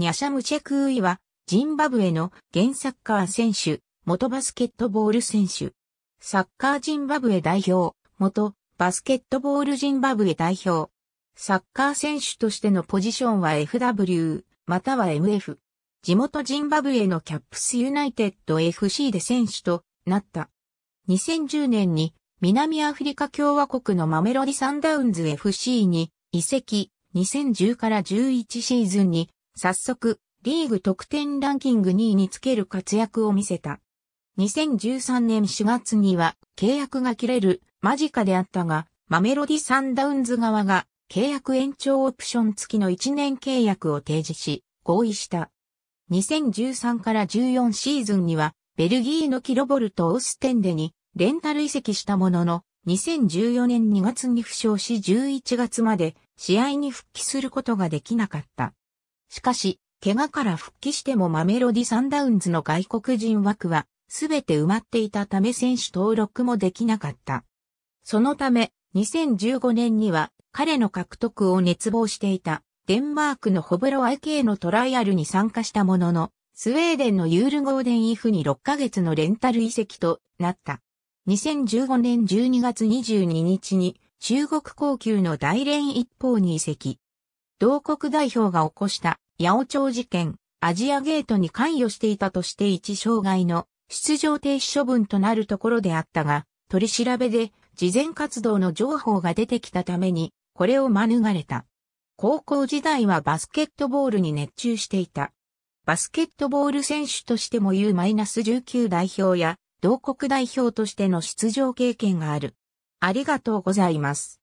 ニャシャムチェクーイは、ジンバブエの現サッカー選手、元バスケットボール選手。サッカージンバブエ代表、元バスケットボールジンバブエ代表。サッカー選手としてのポジションは FW、または MF。地元ジンバブエのキャップスユナイテッド FC で選手となった。2010年に南アフリカ共和国のマメロディサンダウンズ FC に移籍、2010から11シーズンに早速、リーグ得点ランキング2位につける活躍を見せた。2013年4月には契約が切れる間近であったが、マメロディサンダウンズ側が契約延長オプション付きの1年契約を提示し、合意した。2013から14シーズンには、ベルギーのキロボルト・オステンデにレンタル移籍したものの、2014年2月に負傷し11月まで試合に復帰することができなかった。しかし、怪我から復帰してもマメロディ・サンダウンズの外国人枠は、すべて埋まっていたため選手登録もできなかった。そのため、2015年には彼の獲得を熱望していたデンマークのホブロ IK のトライアルに参加したものの、スウェーデンのユールゴーデンイフに6ヶ月のレンタル移籍となった。2015年12月22日に中国高級の大連一方に移籍。同国代表が起こした八百長事件、アジアゲートに関与していたとして一障害の出場停止処分となるところであったが、取り調べで事前活動の情報が出てきたために、これを免れた。高校時代はバスケットボールに熱中していた。バスケットボール選手としても U-19 代表や同国代表としての出場経験がある。ありがとうございます。